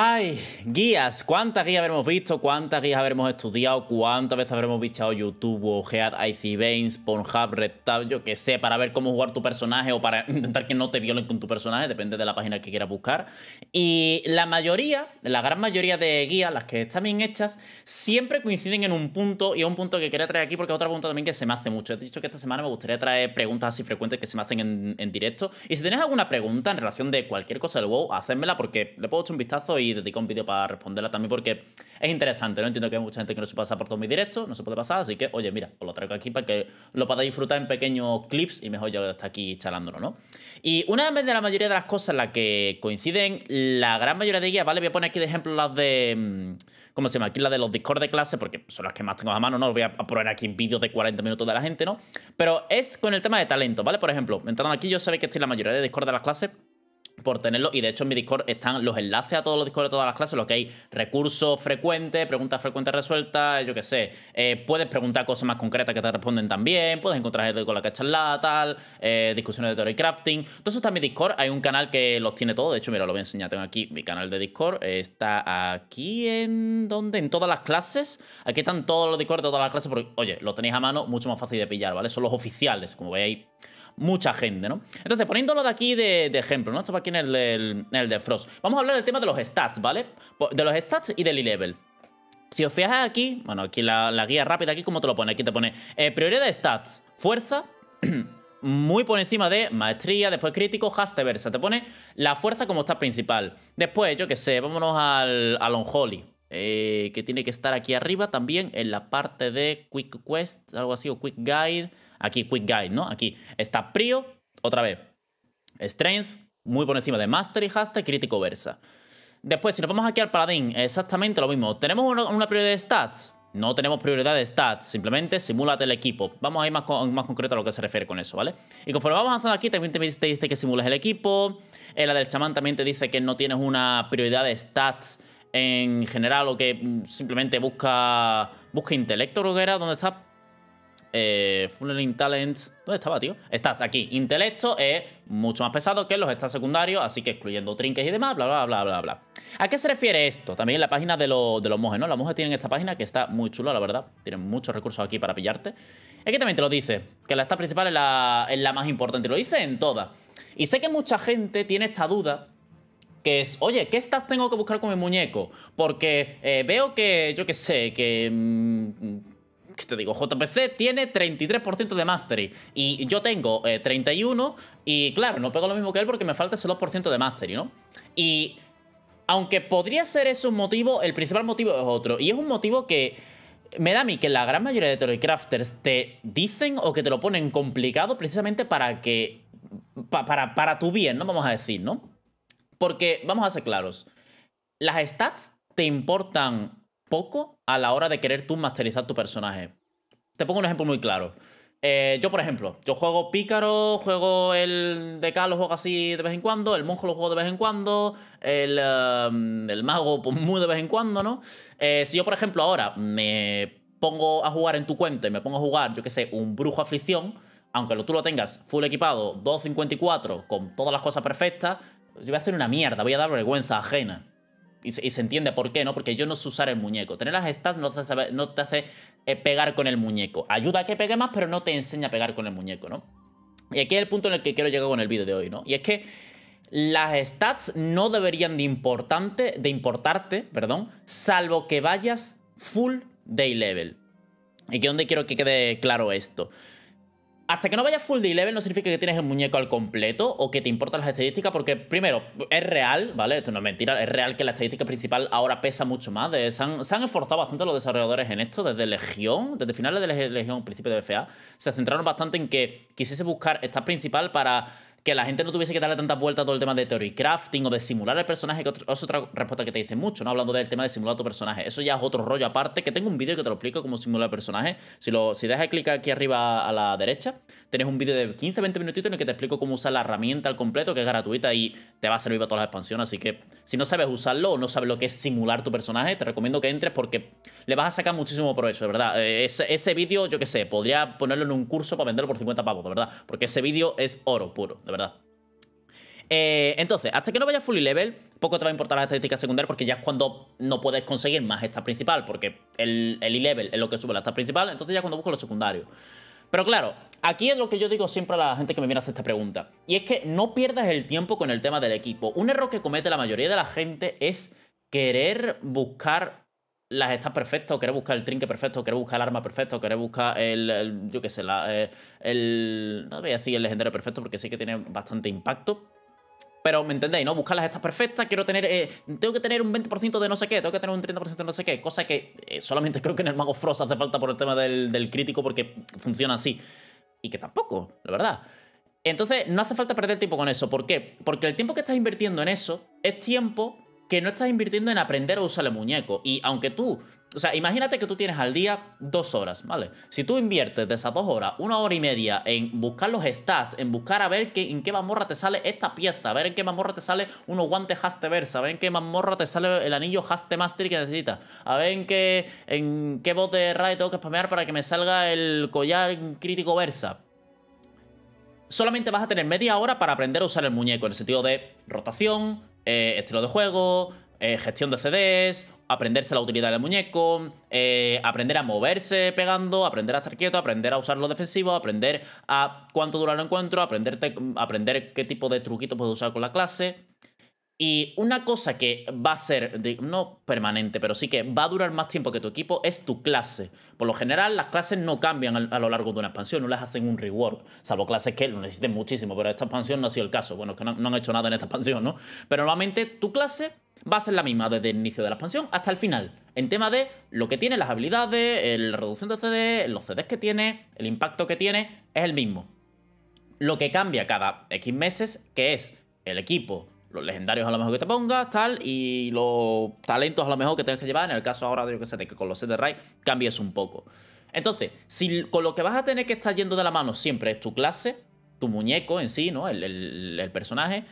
Ay, guías, cuántas guías habremos visto, cuántas guías habremos estudiado, cuántas veces habremos bichado YouTube, o IC Veins, Pornhub, ¿Retab? yo qué sé, para ver cómo jugar tu personaje o para intentar que no te violen con tu personaje, depende de la página que quieras buscar. Y la mayoría, la gran mayoría de guías, las que están bien hechas, siempre coinciden en un punto y es un punto que quería traer aquí porque es otra pregunta también que se me hace mucho. He dicho que esta semana me gustaría traer preguntas así frecuentes que se me hacen en, directo. Y si tenés alguna pregunta en relación de cualquier cosa del WoW, porque le puedo echar un vistazo y y un vídeo para responderla también porque es interesante, ¿no? Entiendo que hay mucha gente que no se pasa por todo mi directo, no se puede pasar, así que, oye, mira, os lo traigo aquí para que lo podáis disfrutar en pequeños clips y mejor yo está aquí charlándolo, ¿no? Y una vez de la mayoría de las cosas en las que coinciden, la gran mayoría de guías, ¿vale? Voy a poner aquí de ejemplo las de... Mm, ¿Cómo se llama? Aquí las de los Discord de clase, porque son las que más tengo a mano, ¿no? Os voy a poner aquí vídeos de 40 minutos de la gente, ¿no? Pero es con el tema de talento, ¿vale? Por ejemplo, entrando aquí, yo sabéis que estoy en la mayoría de Discord de las clases por tenerlo. Y de hecho en mi Discord están los enlaces a todos los Discord de todas las clases, lo que hay recursos frecuentes, preguntas frecuentes resueltas, yo qué sé. Eh, puedes preguntar cosas más concretas que te responden también, puedes encontrar gente con la que charlar, tal, eh, discusiones de teoría y crafting. Todo eso está en mi Discord, hay un canal que los tiene todo. De hecho, mira, lo voy a enseñar. Tengo aquí mi canal de Discord, está aquí en... donde En todas las clases. Aquí están todos los Discord de todas las clases porque, oye, lo tenéis a mano, mucho más fácil de pillar, ¿vale? Son los oficiales, como veis mucha gente, ¿no? Entonces, poniéndolo de aquí de, ejemplo, ¿no? Esto va aquí en el, el, de Frost. Vamos a hablar del tema de los stats, ¿vale? De los stats y del e-level. Si os fijáis aquí, bueno, aquí la, guía rápida, aquí cómo te lo pone, aquí te pone eh, prioridad de stats, fuerza, muy por encima de maestría, después crítico, haste versa, te pone la fuerza como está principal. Después, yo qué sé, vámonos al, al eh, que tiene que estar aquí arriba también en la parte de Quick Quest, algo así, o Quick Guide. Aquí Quick Guide, ¿no? Aquí está Prio, otra vez. Strength, muy por encima de Master y Hashtag, Crítico Versa. Después, si nos vamos aquí al Paladín, exactamente lo mismo. ¿Tenemos una prioridad de stats? No tenemos prioridad de stats, simplemente simúlate el equipo. Vamos a ir más, concreto a lo que se refiere con eso, ¿vale? Y conforme vamos avanzando aquí, también te, dice que simules el equipo. En eh, la del chamán también te dice que no tienes una prioridad de stats en general o que simplemente busca, busca intelecto, lo que donde está eh, Full Talents. ¿Dónde estaba, tío? Estás aquí. Intelecto es mucho más pesado que los stats secundarios, así que excluyendo trinques y demás, bla, bla, bla, bla, bla. ¿A qué se refiere esto? También la página de, los monjes, ¿no? Los monjes tienen esta página que está muy chula, la verdad. Tienen muchos recursos aquí para pillarte. Es que también te lo dice, que la stat principal es la, más importante. Lo dice en todas. Y sé que mucha gente tiene esta duda que es, oye, ¿qué stats tengo que buscar con mi muñeco? Porque eh, veo que, yo qué sé, que mm, te digo, JPC tiene 33% de mastery y yo tengo 31 eh, y claro, no pego lo mismo que él porque me falta ese 2% de mastery, ¿no? Y aunque podría ser eso un motivo, el principal motivo es otro y es un motivo que me da a mí que la gran mayoría de crafters te dicen o que te lo ponen complicado precisamente para que para, para tu bien, ¿no? Vamos a decir, ¿no? Porque vamos a ser claros. Las stats te importan poco a la hora de querer tú masterizar tu personaje. Te pongo un ejemplo muy claro. Eh, yo, por ejemplo, yo juego Pícaro, juego el de lo juego así de vez en cuando, el Monjo lo juego de vez en cuando, el, um, mago pues, muy de vez en cuando, ¿no? Eh, si yo, por ejemplo, ahora me pongo a jugar en tu cuenta y me pongo a jugar, yo qué sé, un brujo aflicción, aunque tú lo tengas full equipado, 254, con todas las cosas perfectas, yo voy a hacer una mierda, voy a dar vergüenza ajena y, se entiende por qué, ¿no? Porque yo no sé usar el muñeco. Tener las stats no te hace, no te hace eh, pegar con el muñeco. Ayuda a que pegue más, pero no te enseña a pegar con el muñeco, ¿no? Y aquí es el punto en el que quiero llegar con el vídeo de hoy, ¿no? Y es que las stats no deberían de, importante, de importarte, perdón, salvo que vayas full day level. Y que donde quiero que quede claro esto hasta que no vayas full de level no significa que tienes el muñeco al completo o que te importan las estadísticas, porque primero, es real, ¿vale? Esto no es mentira, es real que la estadística principal ahora pesa mucho más. se, han, esforzado bastante los desarrolladores en esto, desde Legión, desde finales de Legión, principio de BFA, se centraron bastante en que quisiese buscar esta principal para que la gente no tuviese que darle tantas vueltas a todo el tema de theory crafting o de simular el personaje, que es otra respuesta que te dice mucho, ¿no? Hablando del tema de simular tu personaje. Eso ya es otro rollo aparte, que tengo un vídeo que te lo explico cómo simular el personaje. Si, lo, si dejas clic aquí arriba a la derecha, tenés un vídeo de 15-20 minutitos en el que te explico cómo usar la herramienta al completo, que es gratuita y te va a servir para todas las expansiones. Así que si no sabes usarlo o no sabes lo que es simular tu personaje, te recomiendo que entres porque le vas a sacar muchísimo provecho, de verdad. Eh, ese, ese vídeo, yo qué sé, podría ponerlo en un curso para venderlo por 50 pavos, de verdad. Porque ese vídeo es oro puro verdad. Eh, entonces, hasta que no vayas e level, poco te va a importar la estadística secundaria porque ya es cuando no puedes conseguir más esta principal, porque el, e-level es lo que sube la esta principal, entonces ya cuando busco lo secundario. Pero claro, aquí es lo que yo digo siempre a la gente que me viene a hacer esta pregunta, y es que no pierdas el tiempo con el tema del equipo. Un error que comete la mayoría de la gente es querer buscar las estás perfectas, o querés buscar el trinque perfecto, o querés buscar el arma perfecto o querés buscar el, yo qué sé, la, eh, el, no voy a decir el legendario perfecto porque sí que tiene bastante impacto, pero me entendéis, ¿no? Buscar las estas perfectas, quiero tener, eh, tengo que tener un 20% de no sé qué, tengo que tener un 30% de no sé qué, cosa que eh, solamente creo que en el Mago Frost hace falta por el tema del, del crítico porque funciona así, y que tampoco, la verdad. Entonces, no hace falta perder tiempo con eso, ¿por qué? Porque el tiempo que estás invirtiendo en eso es tiempo que no estás invirtiendo en aprender a usar el muñeco. Y aunque tú, o sea, imagínate que tú tienes al día dos horas, ¿vale? Si tú inviertes de esas dos horas, una hora y media en buscar los stats, en buscar a ver en qué mamorra te sale esta pieza, a ver en qué mamorra te sale unos guantes haste versa, a ver en qué mamorra te sale el anillo haste master que necesitas, a ver en qué, en qué bot de raid tengo que spamear para que me salga el collar crítico versa solamente vas a tener media hora para aprender a usar el muñeco, en el sentido de rotación, eh, estilo de juego, eh, gestión de CDs, aprenderse la utilidad del muñeco, eh, aprender a moverse pegando, aprender a estar quieto, aprender a usar los defensivos, aprender a cuánto dura el encuentro, aprender, aprender qué tipo de truquitos puedes usar con la clase. Y una cosa que va a ser, no permanente, pero sí que va a durar más tiempo que tu equipo es tu clase. Por lo general, las clases no cambian a, lo largo de una expansión, no las hacen un reward. salvo clases que lo necesiten muchísimo, pero esta expansión no ha sido el caso. Bueno, es que no, no han hecho nada en esta expansión, ¿no? Pero normalmente tu clase va a ser la misma desde el inicio de la expansión hasta el final. En tema de lo que tiene, las habilidades, la reducción de CD, los CDs que tiene, el impacto que tiene, es el mismo. Lo que cambia cada X meses, que es el equipo los legendarios a lo mejor que te pongas, tal, y los talentos a lo mejor que tengas que llevar, en el caso ahora de yo que sé, de que con los set de raid cambies un poco. Entonces, si con lo que vas a tener que estar yendo de la mano siempre es tu clase, tu muñeco en sí, ¿no? el personaje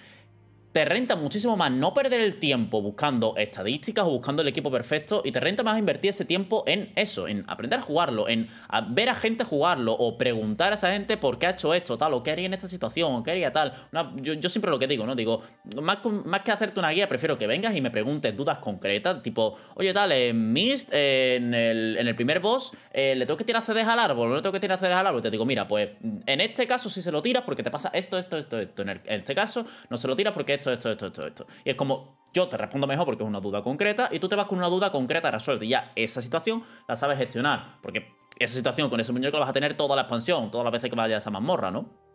te renta muchísimo más no perder el tiempo buscando estadísticas o buscando el equipo perfecto y te renta más invertir ese tiempo en eso, en aprender a jugarlo, en ver a gente jugarlo o preguntar a esa gente por qué ha hecho esto, tal, o qué haría en esta situación, o qué haría tal. yo, siempre lo que digo, ¿no? Digo, más, que hacerte una guía, prefiero que vengas y me preguntes dudas concretas, tipo, oye, tal, en Mist, en, el, primer boss, eh, ¿le tengo que tirar CDs al árbol? ¿No le tengo que tirar CDs al árbol? Y te digo, mira, pues en este caso si se lo tiras porque te pasa esto, esto, esto, esto. En, en este caso no se lo tiras porque esto esto, esto, esto, esto, Y es como, yo te respondo mejor porque es una duda concreta y tú te vas con una duda concreta resuelta. Y ya esa situación la sabes gestionar. Porque esa situación con ese muñeco la vas a tener toda la expansión, todas las veces que vayas a esa mazmorra, ¿no?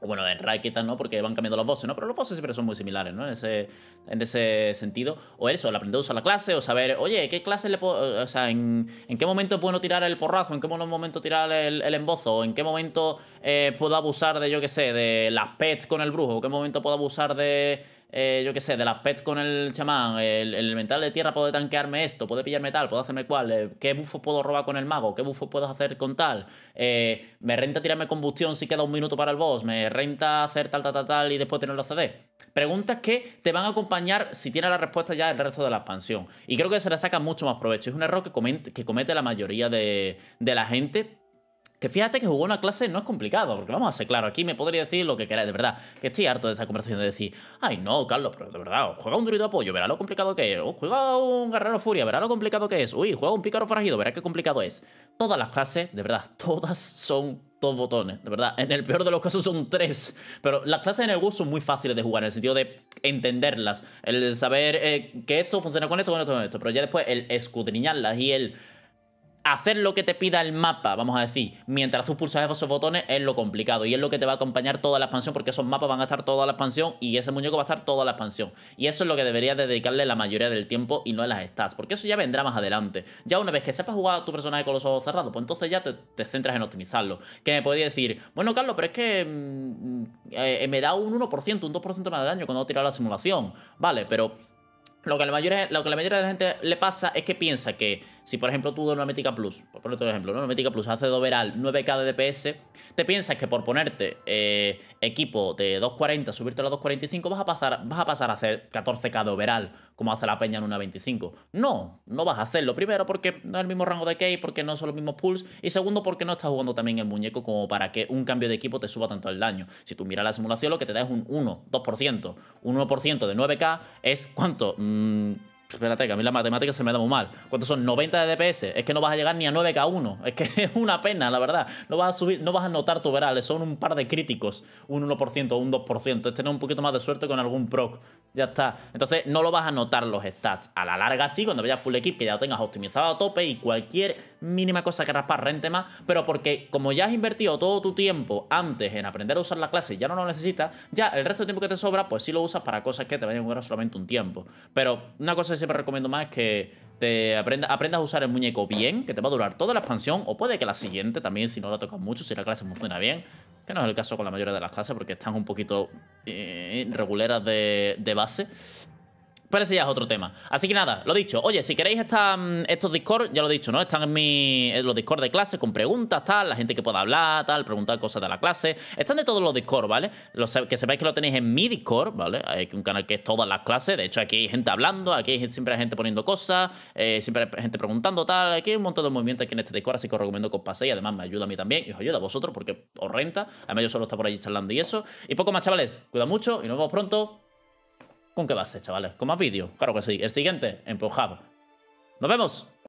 O bueno, en Rai quizás no, porque van cambiando los voces, ¿no? Pero los voces siempre son muy similares, ¿no? En ese, en ese sentido. O eso, el aprender a usar la clase, o saber, oye, ¿qué clase le puedo. O sea, en, qué momento puedo tirar el porrazo? ¿En qué momento tirar el, embozo? en qué momento eh, puedo abusar de, yo qué sé, de las pets con el brujo? ¿En qué momento puedo abusar de. Eh, yo qué sé, de las pets con el chamán, el, elemental de tierra puede tanquearme esto, puede pillarme tal, puede hacerme cual, eh, qué bufo puedo robar con el mago, qué bufo puedo hacer con tal, eh, me renta tirarme combustión si queda un minuto para el boss, me renta hacer tal, tal, tal, y después tener los CD. Preguntas que te van a acompañar si tienes la respuesta ya el resto de la expansión. Y creo que se le saca mucho más provecho. Es un error que, comete, que comete la mayoría de, de la gente que fíjate que jugar una clase no es complicado, porque vamos a ser claros, aquí me podría decir lo que queráis, de verdad, que estoy harto de esta conversación de decir, ay no, Carlos, pero de verdad, juega un druido apoyo, verá lo complicado que es, juega un guerrero furia, verá lo complicado que es, uy, juega un pícaro forajido, verá qué complicado es. Todas las clases, de verdad, todas son dos botones, de verdad. En el peor de los casos son tres. Pero las clases en el WU son muy fáciles de jugar, en el sentido de entenderlas, el saber eh, que esto funciona con esto, con esto, con esto. Pero ya después el escudriñarlas y el hacer lo que te pida el mapa, vamos a decir, mientras tú pulsas esos botones es lo complicado y es lo que te va a acompañar toda la expansión porque esos mapas van a estar toda la expansión y ese muñeco va a estar toda la expansión. Y eso es lo que deberías dedicarle la mayoría del tiempo y no las stats, porque eso ya vendrá más adelante. Ya una vez que sepas jugar a tu personaje con los ojos cerrados, pues entonces ya te, centras en optimizarlo. Que me podéis decir, bueno Carlos, pero es que mm, eh, me da un 1%, un 2% más de daño cuando he tirado la simulación. Vale, pero lo que, la mayoría, lo que la mayoría de la gente le pasa es que piensa que si, por ejemplo, tú de una mética Plus, por poner otro ejemplo, ¿no? una Plus hace de overall 9K de DPS, te piensas que por ponerte eh, equipo de 240, subirte a la 245, vas a, pasar, vas a pasar a hacer 14K de overall como hace la peña en una 25. No, no vas a hacerlo. Primero porque no es el mismo rango de key, porque no son los mismos pulls. Y segundo porque no estás jugando también el muñeco como para que un cambio de equipo te suba tanto el daño. Si tú miras la simulación, lo que te da es un 1, 2%. Un 1% de 9K es ¿cuánto? Mm, Espérate, que a mí la matemática se me da muy mal. ¿Cuántos son? 90 de DPS. Es que no vas a llegar ni a 9K1. Es que es una pena, la verdad. No vas a subir, no vas a notar tu verales. Son un par de críticos. Un 1% o un 2%. Este es tener un poquito más de suerte con algún proc. Ya está. Entonces no lo vas a notar los stats. A la larga sí, cuando vayas full equip, que ya lo tengas optimizado a tope y cualquier mínima cosa que raspar, rente más, pero porque como ya has invertido todo tu tiempo antes en aprender a usar la clase y ya no lo necesitas, ya el resto del tiempo que te sobra, pues sí lo usas para cosas que te vayan a durar solamente un tiempo. Pero una cosa que siempre recomiendo más es que te aprenda, aprendas a usar el muñeco bien, que te va a durar toda la expansión, o puede que la siguiente también, si no la tocas mucho, si la clase funciona bien, que no es el caso con la mayoría de las clases porque están un poquito eh, de base. Pero ese ya es otro tema. Así que nada, lo dicho. Oye, si queréis están mm, estos Discord, ya lo he dicho, ¿no? Están en, mi, los Discord de clase con preguntas, tal, la gente que pueda hablar, tal, preguntar cosas de la clase. Están de todos los Discord, ¿vale? que sepáis que lo tenéis en mi Discord, ¿vale? Hay un canal que es todas las clases. De hecho, aquí hay gente hablando, aquí hay, siempre hay gente poniendo cosas, eh, siempre hay gente preguntando, tal. Aquí hay un montón de movimientos aquí en este Discord, así que os recomiendo que os paséis. Además, me ayuda a mí también y os ayuda a vosotros porque os renta. Además, yo solo está por allí charlando y eso. Y poco más, chavales. Cuida mucho y nos vemos pronto con qué base, chavales. Con más vídeos, claro que sí. El siguiente en ¡Nos vemos!